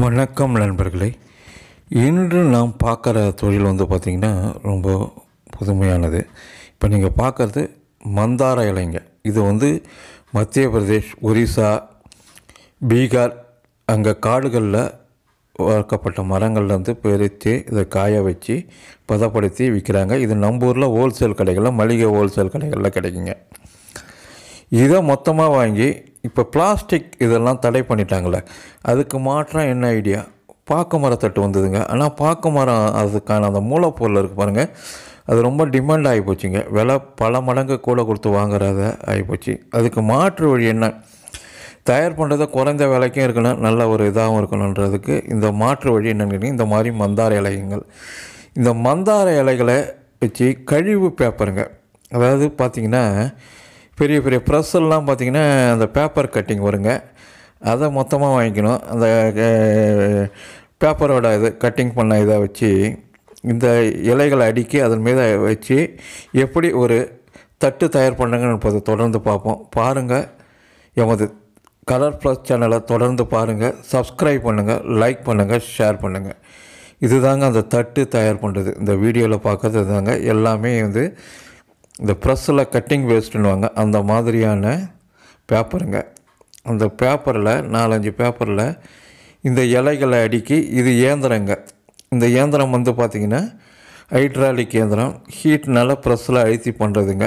வணக்கம் நண்பர்களே இன்று நாம் பார்க்குற தொழில் வந்து பார்த்திங்கன்னா ரொம்ப புதுமையானது இப்போ நீங்கள் பார்க்குறது மந்தார இலைங்க இது வந்து மத்திய பிரதேஷ் ஒரிசா பீகார் அங்கே காடுகளில் வளர்க்கப்பட்ட மரங்கள்லேருந்து பெருத்து இதை காய வச்சு பதப்படுத்தி விற்கிறாங்க இது நம்ம ஊரில் ஹோல்சேல் கடைகளில் மளிகை ஹோல்சேல் கடைகளில் கிடைக்குங்க இதை மொத்தமாக வாங்கி இப்போ பிளாஸ்டிக் இதெல்லாம் தடை பண்ணிட்டாங்களே அதுக்கு மாற்றம் என்ன ஐடியா பாக்கு மரத்தட்டு வந்ததுங்க ஆனால் பாக்கு மரம் அதுக்கான அந்த மூலப்பொருள் இருக்குது பாருங்கள் அது ரொம்ப டிமாண்ட் ஆகி போச்சுங்க விலை பல மடங்கு கூட கொடுத்து வாங்குறத ஆகிப்போச்சு அதுக்கு மாற்று வழி என்ன தயார் பண்ணுறத குறைந்த விலைக்கும் இருக்கணும் நல்ல ஒரு இதாகவும் இருக்கணுன்றதுக்கு இந்த மாற்று வழி என்னன்னு இந்த மாதிரி மந்தார இலைகள் இந்த மந்தார இலைகளை வச்சு கழிவு பேப்பருங்க அதாவது பார்த்திங்கன்னா பெரிய பெரிய ப்ரெஸ்ஸெல்லாம் பார்த்திங்கன்னா அந்த பேப்பர் கட்டிங் வருங்க அதை மொத்தமாக வாங்கிக்கணும் அந்த பேப்பரோட இது கட்டிங் பண்ண இதை வச்சு இந்த இலைகளை அடுக்கி அதன் மீது வச்சு எப்படி ஒரு தட்டு தயார் பண்ணுங்கன்னு பார்த்து தொடர்ந்து பார்ப்போம் பாருங்கள் எமது கலர் ப்ளஸ் சேனலை தொடர்ந்து பாருங்கள் சப்ஸ்கிரைப் பண்ணுங்கள் லைக் பண்ணுங்கள் ஷேர் பண்ணுங்கள் இது தாங்க அந்த தட்டு தயார் பண்ணுறது இந்த வீடியோவில் பார்க்கறது தாங்க எல்லாமே வந்து இந்த ப்ரெஸ்ஸில் கட்டிங் வேஸ்ட்டுன்னுவாங்க அந்த மாதிரியான பேப்பருங்க அந்த பேப்பரில் நாலஞ்சு பேப்பரில் இந்த இலைகளை அடுக்கி இது இயந்திரங்க இந்த இயந்திரம் வந்து பார்த்திங்கன்னா ஹைட்ராலிக் இயந்திரம் ஹீட்னால் ப்ரெஸ்ஸில் அழுத்தி பண்ணுறதுங்க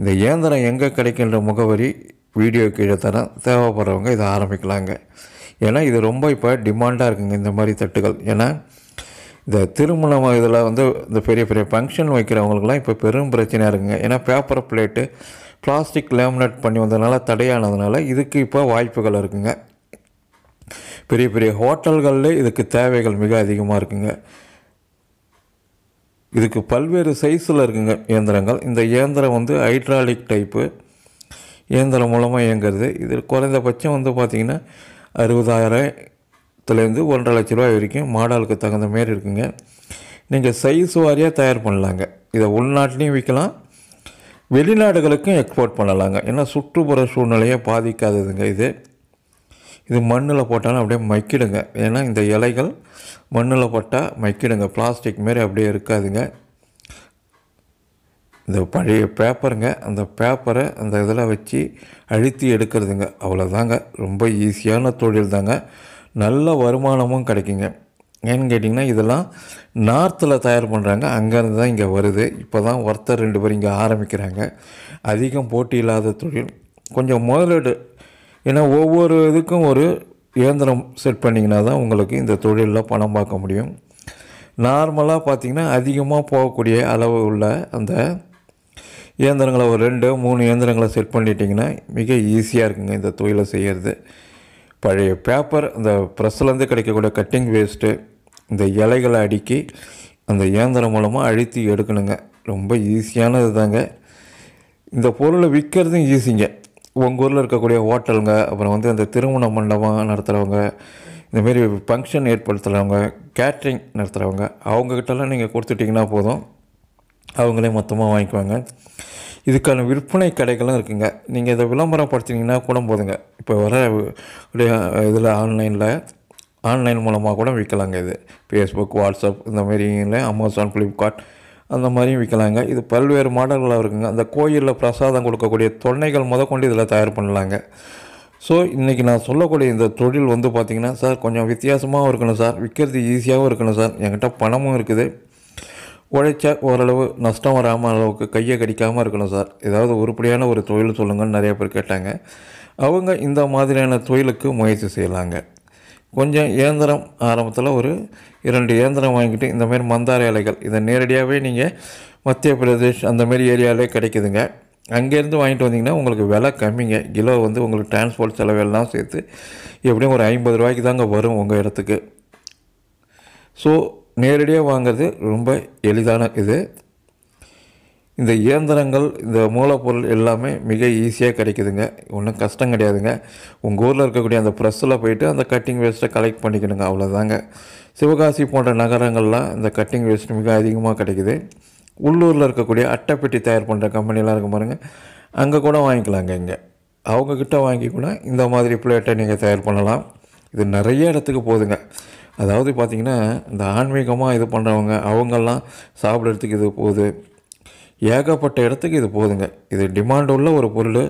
இந்த இயந்திரம் எங்கே கிடைக்கின்ற முகவரி வீடியோ கீழே தரேன் தேவைப்படுறவங்க இதை ஆரம்பிக்கலாங்க ஏன்னா இது ரொம்ப இப்போ டிமாண்டாக இருக்குங்க இந்த மாதிரி தட்டுகள் ஏன்னா இந்த திருமணம் இதில் வந்து இந்த பெரிய பெரிய ஃபங்க்ஷன் வைக்கிறவங்களுக்குலாம் இப்போ பெரும் பிரச்சனையாக இருக்குங்க ஏன்னா பேப்பர் பிளேட்டு பிளாஸ்டிக் லேமினேட் பண்ணி வந்ததுனால தடையானதுனால இதுக்கு இப்போ வாய்ப்புகள் இருக்குங்க பெரிய பெரிய ஹோட்டல்களில் இதுக்கு தேவைகள் மிக அதிகமாக இருக்குங்க இதுக்கு பல்வேறு சைஸில் இருக்குங்க இயந்திரங்கள் இந்த இயந்திரம் வந்து ஹைட்ராலிக் டைப்பு இயந்திரம் மூலமாக இயங்குறது இது குறைந்தபட்சம் வந்து பார்த்திங்கன்னா அறுபதாயிரம் தொள்ளாயிரத்துலேருந்து ஒன்றரை லட்ச ரூபாய் வரைக்கும் மாடலுக்கு தகுந்த மாரி இருக்குங்க நீங்கள் சைஸ் வாரியாக தயார் பண்ணலாங்க இதை உள்நாட்டிலையும் விற்கலாம் வெளிநாடுகளுக்கும் எக்ஸ்போர்ட் பண்ணலாங்க ஏன்னா சுற்றுப்புற சூழ்நிலையை பாதிக்காததுங்க இது இது மண்ணில் போட்டாலும் அப்படியே மக்கிடுங்க ஏன்னா இந்த இலைகள் மண்ணில் போட்டால் மைக்கிடுங்க பிளாஸ்டிக் மாரி அப்படியே இருக்காதுங்க இந்த பழைய பேப்பருங்க அந்த பேப்பரை அந்த இதில் வச்சு அழுத்தி எடுக்கிறதுங்க அவ்வளோதாங்க ரொம்ப ஈஸியான தொழில் தாங்க நல்ல வருமானமும் கிடைக்குங்க ஏன்னு கேட்டிங்கன்னா இதெல்லாம் நார்த்தில் தயார் பண்ணுறாங்க அங்கேருந்து தான் இங்கே வருது இப்போ தான் ஒருத்தர் ரெண்டு பேர் இங்கே ஆரம்பிக்கிறாங்க அதிகம் போட்டி இல்லாத தொழில் கொஞ்சம் முதலீடு ஏன்னா ஒவ்வொரு இதுக்கும் ஒரு இயந்திரம் செட் பண்ணிங்கன்னா தான் உங்களுக்கு இந்த தொழிலில் பணம் பார்க்க முடியும் நார்மலாக பார்த்திங்கன்னா அதிகமாக போகக்கூடிய அளவு உள்ள அந்த இயந்திரங்களை ஒரு ரெண்டு மூணு இயந்திரங்களை செட் பண்ணிட்டிங்கன்னா மிக ஈஸியாக இருக்குங்க இந்த தொழிலை செய்கிறது பழைய பேப்பர் அந்த ப்ரெஸ்லேருந்து கிடைக்கக்கூடிய கட்டிங் வேஸ்ட்டு இந்த இலைகளை அடுக்கி அந்த இயந்திரம் மூலமாக அழுத்தி எடுக்கணுங்க ரொம்ப ஈஸியானது தாங்க இந்த பொருளை விற்கிறதும் ஈஸிங்க உங்கள் ஊரில் இருக்கக்கூடிய ஹோட்டலுங்க அப்புறம் வந்து அந்த திருமண மண்டபம் நடத்துகிறவங்க இந்தமாரி ஃபங்க்ஷன் ஏற்படுத்துகிறவங்க கேட்ரிங் நடத்துகிறவங்க அவங்கக்கிட்டலாம் நீங்கள் கொடுத்துட்டிங்கன்னா போதும் அவங்களே மொத்தமாக வாங்கிக்குவாங்க இதுக்கான விற்பனை கடைகளும் இருக்குங்க நீங்கள் இதை விளம்பரப்படுத்தினீங்கன்னா கூட போதுங்க இப்போ வர இதில் ஆன்லைனில் ஆன்லைன் மூலமாக கூட விற்கலாங்க இது ஃபேஸ்புக் வாட்ஸ்அப் இந்த மாதிரிங்களே அமேசான் ஃப்ளிப்கார்ட் அந்த மாதிரியும் விற்கலாங்க இது பல்வேறு மாடல்களாக இருக்குங்க அந்த கோயிலில் பிரசாதம் கொடுக்கக்கூடிய தொன்னைகள் முதற்கொண்டு இதில் தயார் பண்ணலாங்க ஸோ இன்றைக்கி நான் சொல்லக்கூடிய இந்த தொழில் வந்து பார்த்திங்கன்னா சார் கொஞ்சம் வித்தியாசமாகவும் இருக்கணும் சார் விற்கிறது ஈஸியாகவும் இருக்கணும் சார் என்கிட்ட பணமும் இருக்குது உழைச்சா ஓரளவு நஷ்டம் வராமல் அளவுக்கு கையை கடிக்காமல் இருக்கணும் சார் ஏதாவது உருப்படியான ஒரு தொழில் சொல்லுங்கன்னு நிறைய பேர் கேட்டாங்க அவங்க இந்த மாதிரியான தொழிலுக்கு முயற்சி செய்யலாங்க கொஞ்சம் இயந்திரம் ஆரம்பத்தில் ஒரு இரண்டு இயந்திரம் வாங்கிட்டு இந்தமாரி மந்தார இலைகள் இதை நேரடியாகவே நீங்கள் மத்திய பிரதேஷ் அந்தமாரி ஏரியாவிலே கிடைக்குதுங்க அங்கேருந்து வாங்கிட்டு வந்தீங்கன்னா உங்களுக்கு விலை கம்மிங்க கிலோ வந்து உங்களுக்கு டிரான்ஸ்போர்ட் செலவெல்லாம் சேர்த்து எப்படியும் ஒரு ஐம்பது ரூபாய்க்கு தாங்க வரும் உங்கள் இடத்துக்கு ஸோ நேரடியாக வாங்கிறது ரொம்ப எளிதான இது இந்த இயந்திரங்கள் இந்த மூலப்பொருள் எல்லாமே மிக ஈஸியாக கிடைக்குதுங்க ஒன்றும் கஷ்டம் கிடையாதுங்க உங்கள் ஊரில் இருக்கக்கூடிய அந்த ப்ரெஸ்ஸில் போயிட்டு அந்த கட்டிங் வேஸ்ட்டை கலெக்ட் பண்ணிக்கணுங்க அவ்வளோதாங்க சிவகாசி போன்ற நகரங்கள்லாம் இந்த கட்டிங் வேஸ்ட் மிக அதிகமாக கிடைக்குது உள்ளூரில் இருக்கக்கூடிய அட்டைப்பெட்டி தயார் பண்ணுற கம்பெனிலாம் இருக்கும் பாருங்கள் அங்கே கூட வாங்கிக்கலாங்க இங்கே அவங்கக்கிட்ட வாங்கி கூட இந்த மாதிரி பிளேட்டை நீங்கள் தயார் பண்ணலாம் இது நிறைய இடத்துக்கு போகுதுங்க அதாவது பார்த்திங்கன்னா இந்த ஆன்மீகமாக இது பண்ணுறவங்க அவங்கெல்லாம் சாப்பிட்றதுக்கு இது போகுது ஏகப்பட்ட இடத்துக்கு இது போதுங்க இது டிமாண்ட் உள்ள ஒரு பொருள்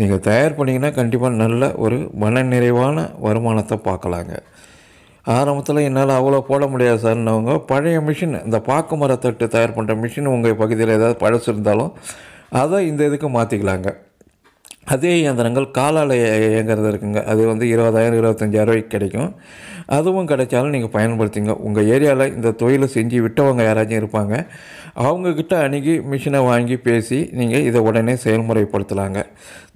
நீங்கள் தயார் பண்ணிங்கன்னா கண்டிப்பாக நல்ல ஒரு மன நிறைவான வருமானத்தை பார்க்கலாங்க ஆரம்பத்தில் என்னால் அவ்வளோ போட முடியாது சார்னவங்க பழைய மிஷின் இந்த பாக்கு மரத்தட்டு தயார் பண்ணுற மிஷின் உங்கள் பகுதியில் ஏதாவது பழசு இருந்தாலும் அதை இந்த இதுக்கு மாற்றிக்கலாங்க அதே இயந்திரங்கள் காலால் இயங்கிறது இருக்குங்க அது வந்து இருபதாயிரம் இருபத்தஞ்சாயிரம் ரூபாய்க்கு கிடைக்கும் அதுவும் கிடைச்சாலும் நீங்கள் பயன்படுத்திங்க உங்கள் ஏரியாவில் இந்த தொழிலை செஞ்சு விட்டவங்க யாராச்சும் இருப்பாங்க அவங்கக்கிட்ட அணுகி மிஷினை வாங்கி பேசி நீங்கள் இதை உடனே செயல்முறைப்படுத்தலாங்க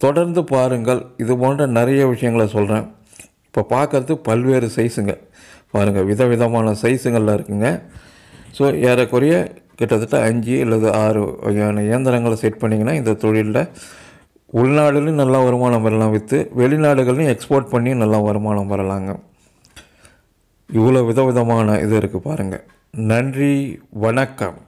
தொடர்ந்து பாருங்கள் இது போன்ற நிறைய விஷயங்களை சொல்கிறேன் இப்போ பார்க்குறது பல்வேறு சைஸுங்க பாருங்கள் விதவிதமான சைஸுங்களில் இருக்குங்க ஸோ ஏறக்குறைய கிட்டத்தட்ட அஞ்சு அல்லது ஆறு வகையான இயந்திரங்களை செட் பண்ணிங்கன்னா இந்த தொழிலில் உள்நாடுலேயும் நல்லா வருமானம் வரலாம் விற்று வெளிநாடுகள்லையும் எக்ஸ்போர்ட் பண்ணி நல்லா வருமானம் வரலாங்க இவ்வளோ விதவிதமான இது இருக்குது பாருங்கள் நன்றி வணக்கம்